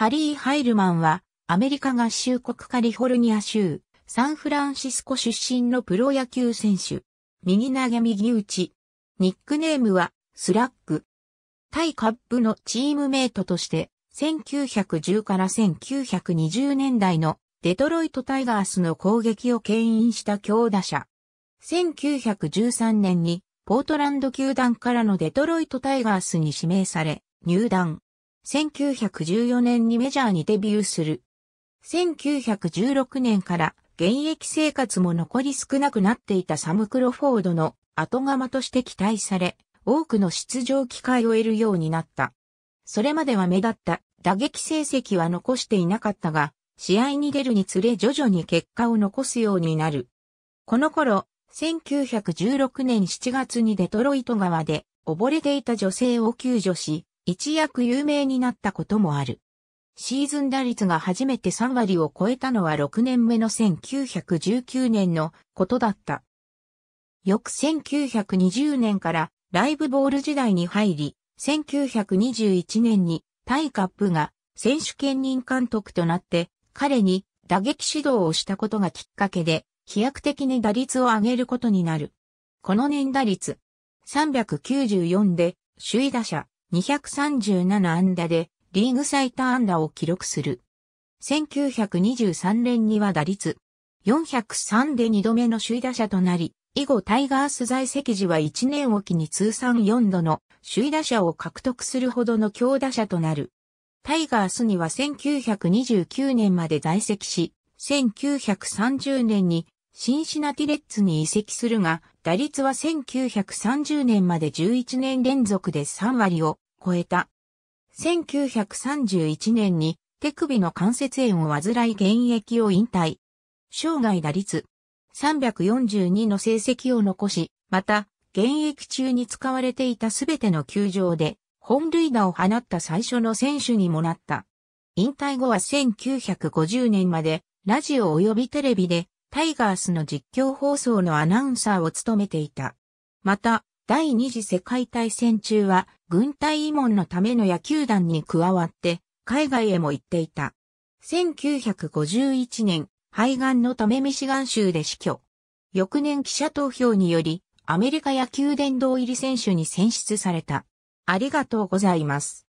ハリー・ハイルマンは、アメリカ合衆国カリフォルニア州、サンフランシスコ出身のプロ野球選手。右投げ右打ち。ニックネームは、スラック。タイカップのチームメイトとして、1910から1920年代のデトロイトタイガースの攻撃を牽引した強打者。1913年にポートランド球団からのデトロイトタイガースに指名され、入団。1914年にメジャーにデビューする。1916年から現役生活も残り少なくなっていたサム・クロフォードの後釜として期待され、多くの出場機会を得るようになった。それまでは目立った打撃成績は残していなかったが、試合に出るにつれ徐々に結果を残すようになる。この頃、1916年7月にデトロイト川で溺れていた女性を救助し、一躍有名になったこともある。シーズン打率が初めて3割を超えたのは6年目の1919年のことだった。翌1920年からライブボール時代に入り、1921年にタイカップが選手兼任監督となって彼に打撃指導をしたことがきっかけで飛躍的に打率を上げることになる。この年打率394で首位打者237安打でリーグ最多安打を記録する。1923年には打率403で2度目の首位打者となり、以後タイガース在籍時は1年おきに通算4度の首位打者を獲得するほどの強打者となる。タイガースには1929年まで在籍し、1930年にシンシナティレッツに移籍するが、打率は1930年まで11年連続で3割を超えた。1931年に手首の関節炎を患い現役を引退。生涯打率342の成績を残し、また、現役中に使われていたすべての球場で、本塁打を放った最初の選手にもなった。引退後は1950年まで、ラジオ及びテレビで、タイガースの実況放送のアナウンサーを務めていた。また、第二次世界大戦中は、軍隊慰問のための野球団に加わって、海外へも行っていた。1951年、肺がんのためミシガン州で死去。翌年記者投票により、アメリカ野球殿堂入り選手に選出された。ありがとうございます。